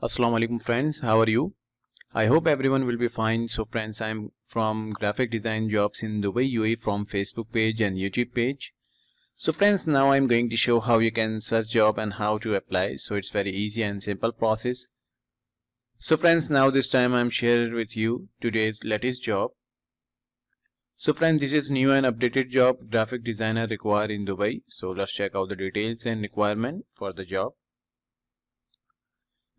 Assalamu alaikum friends, how are you? I hope everyone will be fine. So friends, I'm from Graphic Design Jobs in Dubai UAE from Facebook page and YouTube page. So friends, now I'm going to show how you can search job and how to apply. So it's very easy and simple process. So friends, now this time I'm sharing with you today's latest job. So friends, this is new and updated job graphic designer required in Dubai. So let's check out the details and requirement for the job.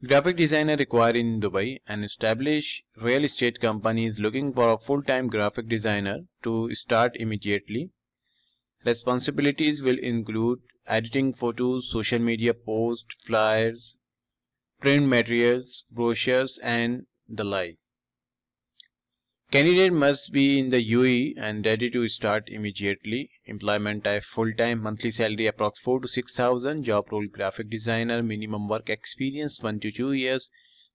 Graphic designer required in Dubai, an established real estate company is looking for a full-time graphic designer to start immediately. Responsibilities will include editing photos, social media posts, flyers, print materials, brochures and the like. Candidate must be in the UAE and ready to start immediately. Employment type full-time, monthly salary approx 4 to 6000, job role graphic designer, minimum work experience 1 to 2 years,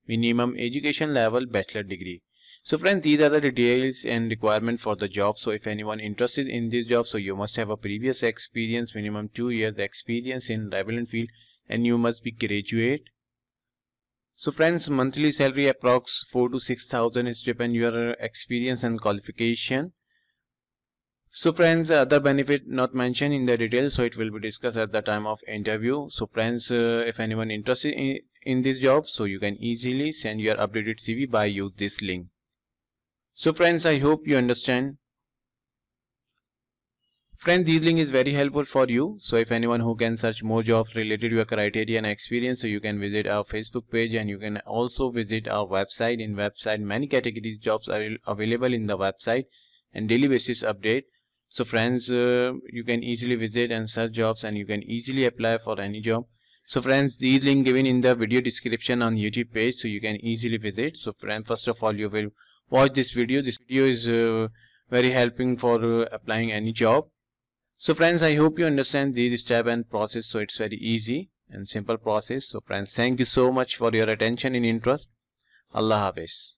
minimum education level, bachelor degree. So friends, these are the details and requirement for the job. So if anyone interested in this job, so you must have a previous experience, minimum 2 years experience in relevant field and you must be graduate so friends, monthly salary approx 4 to 6,000 is depend your experience and qualification. So friends, uh, other benefit not mentioned in the detail, so it will be discussed at the time of interview. So friends, uh, if anyone interested in, in this job, so you can easily send your updated CV by use this link. So friends, I hope you understand Friends, this link is very helpful for you. So if anyone who can search more jobs related to your criteria and experience, so you can visit our Facebook page and you can also visit our website. In website, many categories jobs are available in the website and daily basis update. So friends, uh, you can easily visit and search jobs and you can easily apply for any job. So friends, this link given in the video description on YouTube page, so you can easily visit. So friends, first of all, you will watch this video. This video is uh, very helping for uh, applying any job. So friends, I hope you understand these step and process. So it's very easy and simple process. So friends, thank you so much for your attention and interest. Allah Hafiz.